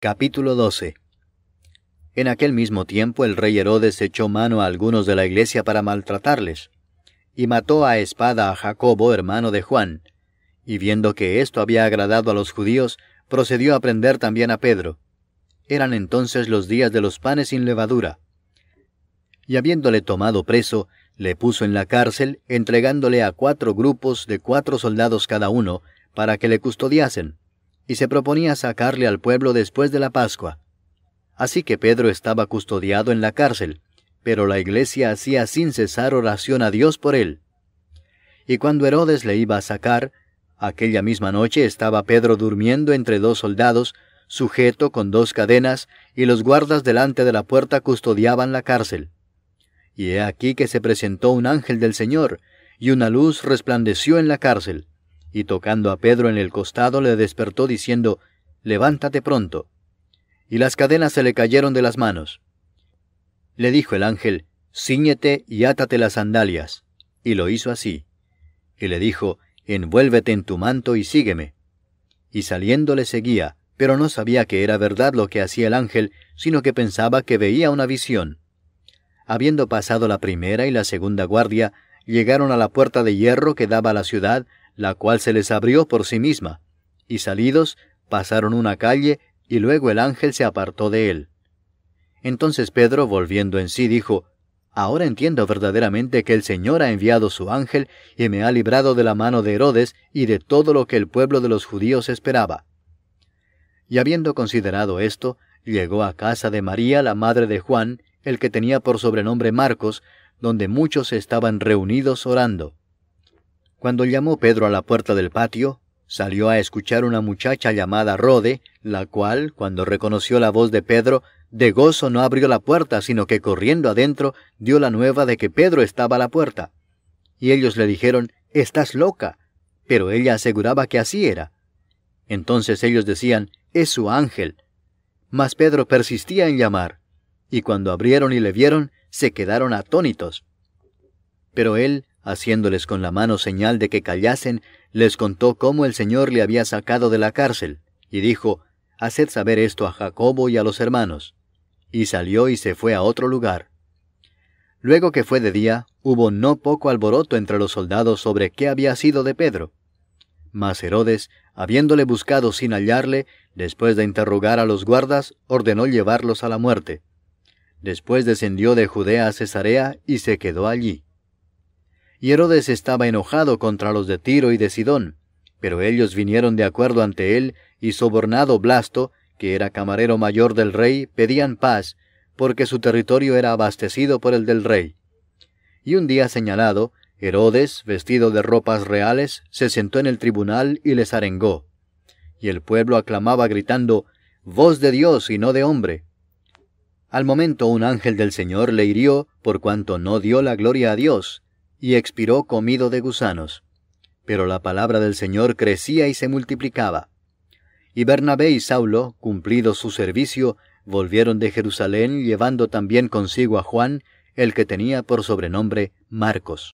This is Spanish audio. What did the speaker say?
Capítulo 12 En aquel mismo tiempo el rey Herodes echó mano a algunos de la iglesia para maltratarles, y mató a espada a Jacobo, hermano de Juan, y viendo que esto había agradado a los judíos, procedió a prender también a Pedro. Eran entonces los días de los panes sin levadura. Y habiéndole tomado preso, le puso en la cárcel, entregándole a cuatro grupos de cuatro soldados cada uno, para que le custodiasen y se proponía sacarle al pueblo después de la Pascua. Así que Pedro estaba custodiado en la cárcel, pero la iglesia hacía sin cesar oración a Dios por él. Y cuando Herodes le iba a sacar, aquella misma noche estaba Pedro durmiendo entre dos soldados, sujeto con dos cadenas, y los guardas delante de la puerta custodiaban la cárcel. Y he aquí que se presentó un ángel del Señor, y una luz resplandeció en la cárcel y tocando a Pedro en el costado le despertó diciendo, Levántate pronto. Y las cadenas se le cayeron de las manos. Le dijo el ángel, Cíñete y átate las sandalias. Y lo hizo así. Y le dijo, Envuélvete en tu manto y sígueme. Y saliendo le seguía, pero no sabía que era verdad lo que hacía el ángel, sino que pensaba que veía una visión. Habiendo pasado la primera y la segunda guardia, llegaron a la puerta de hierro que daba a la ciudad, la cual se les abrió por sí misma, y salidos pasaron una calle, y luego el ángel se apartó de él. Entonces Pedro, volviendo en sí, dijo, Ahora entiendo verdaderamente que el Señor ha enviado su ángel y me ha librado de la mano de Herodes y de todo lo que el pueblo de los judíos esperaba. Y habiendo considerado esto, llegó a casa de María, la madre de Juan, el que tenía por sobrenombre Marcos, donde muchos estaban reunidos orando. Cuando llamó Pedro a la puerta del patio, salió a escuchar una muchacha llamada Rode, la cual, cuando reconoció la voz de Pedro, de gozo no abrió la puerta, sino que corriendo adentro dio la nueva de que Pedro estaba a la puerta. Y ellos le dijeron, Estás loca. Pero ella aseguraba que así era. Entonces ellos decían, Es su ángel. Mas Pedro persistía en llamar, y cuando abrieron y le vieron, se quedaron atónitos. Pero él, haciéndoles con la mano señal de que callasen, les contó cómo el Señor le había sacado de la cárcel, y dijo, Haced saber esto a Jacobo y a los hermanos. Y salió y se fue a otro lugar. Luego que fue de día, hubo no poco alboroto entre los soldados sobre qué había sido de Pedro. Mas Herodes, habiéndole buscado sin hallarle, después de interrogar a los guardas, ordenó llevarlos a la muerte. Después descendió de Judea a Cesarea y se quedó allí y Herodes estaba enojado contra los de Tiro y de Sidón. Pero ellos vinieron de acuerdo ante él, y sobornado Blasto, que era camarero mayor del rey, pedían paz, porque su territorio era abastecido por el del rey. Y un día señalado, Herodes, vestido de ropas reales, se sentó en el tribunal y les arengó. Y el pueblo aclamaba gritando, Voz de Dios y no de hombre. Al momento un ángel del Señor le hirió, por cuanto no dio la gloria a Dios, y expiró comido de gusanos. Pero la palabra del Señor crecía y se multiplicaba. Y Bernabé y Saulo, cumplido su servicio, volvieron de Jerusalén llevando también consigo a Juan, el que tenía por sobrenombre Marcos.